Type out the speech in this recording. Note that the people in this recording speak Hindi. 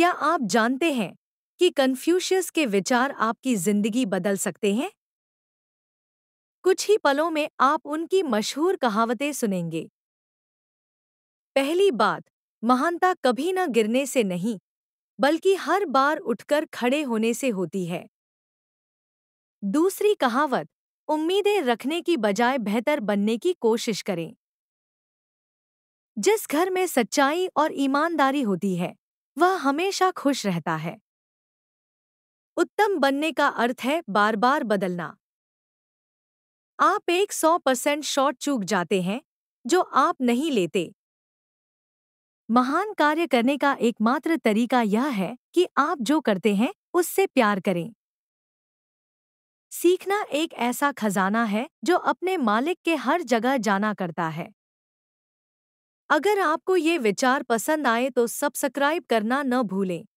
क्या आप जानते हैं कि कन्फ्यूशियस के विचार आपकी जिंदगी बदल सकते हैं कुछ ही पलों में आप उनकी मशहूर कहावतें सुनेंगे पहली बात महानता कभी न गिरने से नहीं बल्कि हर बार उठकर खड़े होने से होती है दूसरी कहावत उम्मीदें रखने की बजाय बेहतर बनने की कोशिश करें जिस घर में सच्चाई और ईमानदारी होती है वह हमेशा खुश रहता है उत्तम बनने का अर्थ है बार बार बदलना आप एक सौ परसेंट शॉट चूक जाते हैं जो आप नहीं लेते महान कार्य करने का एकमात्र तरीका यह है कि आप जो करते हैं उससे प्यार करें सीखना एक ऐसा खजाना है जो अपने मालिक के हर जगह जाना करता है अगर आपको ये विचार पसंद आए तो सब्सक्राइब करना न भूलें